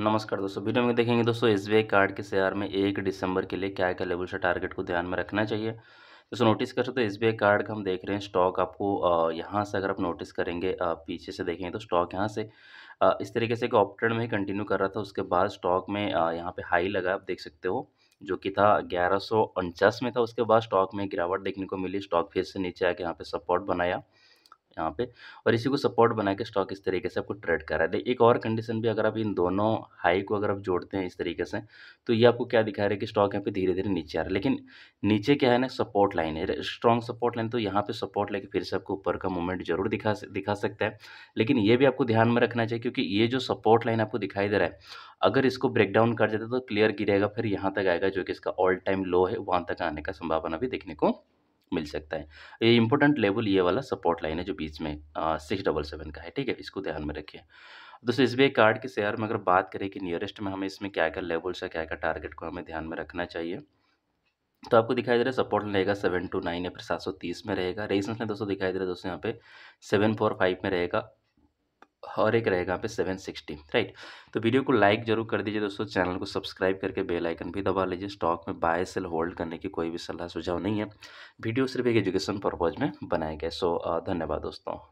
नमस्कार दोस्तों वीडियो में देखेंगे दोस्तों एस कार्ड के शेयर में एक दिसंबर के लिए क्या क्या लेवल से टारगेट को ध्यान में रखना चाहिए दोस्तों नोटिस कर सकते तो एस कार्ड का हम देख रहे हैं स्टॉक आपको यहाँ से अगर आप नोटिस करेंगे पीछे से देखेंगे तो स्टॉक यहाँ से इस तरीके से एक ऑप्टेड में कंटिन्यू कर रहा था उसके बाद स्टॉक में यहाँ पर हाई लगा आप देख सकते हो जो कि था ग्यारह में था उसके बाद स्टॉक में गिरावट देखने को मिली स्टॉक फिर से नीचे आके यहाँ पर सपोर्ट बनाया यहाँ पे और इसी को सपोर्ट बना के स्टॉक इस तरीके से आपको ट्रेड कर रहा है एक और कंडीशन भी अगर आप इन दोनों हाई को अगर आप जोड़ते हैं इस तरीके से तो ये आपको क्या दिखा रहा है कि स्टॉक यहाँ पे धीरे धीरे नीचे आ रहा है लेकिन नीचे क्या है ना सपोर्ट लाइन है स्ट्रॉन्ग सपोर्ट लाइन तो यहाँ पर सपोर्ट लेके फिर से आपको ऊपर का मूवमेंट जरूर दिखा दिखा सकता है लेकिन ये भी आपको ध्यान में रखना चाहिए क्योंकि ये जो सपोर्ट लाइन आपको दिखाई दे रहा है अगर इसको ब्रेकडाउन कर जाता तो क्लियर गिरेगा फिर यहाँ तक आएगा जो कि इसका ऑल टाइम लो है वहाँ तक आने का संभावना भी देखने को मिल सकता है ये इंपॉर्टेंट लेवल ये वाला सपोर्ट लाइन है जो बीच में सिक्स डबल सेवन का है ठीक है इसको ध्यान में रखिए दोस्तों एस बी कार्ड के शेयर में अगर बात करें कि नियरेस्ट में हमें इसमें क्या क्या लेवल्स है क्या क्या टारगेट को हमें ध्यान में रखना चाहिए तो आपको दिखाई दे रहा है सपोर्ट रहेगा सेवन टू नाइन या फिर सात सौ तीस में रहेगा रेजिस्टेंस में दोस्तों दिखाई दे रहा है दोस्तों यहाँ पे सेवन फोर फाइव में रहेगा और एक रहेगा यहाँ पे सेवन सिक्सटी राइट तो वीडियो को लाइक जरूर कर दीजिए दोस्तों चैनल को सब्सक्राइब करके बेल आइकन भी दबा लीजिए स्टॉक में बाय सेल होल्ड करने की कोई भी सलाह सुझाव नहीं है वीडियो सिर्फ एक एजुकेशन पर्पज़ में बनाया गया सो uh, धन्यवाद दोस्तों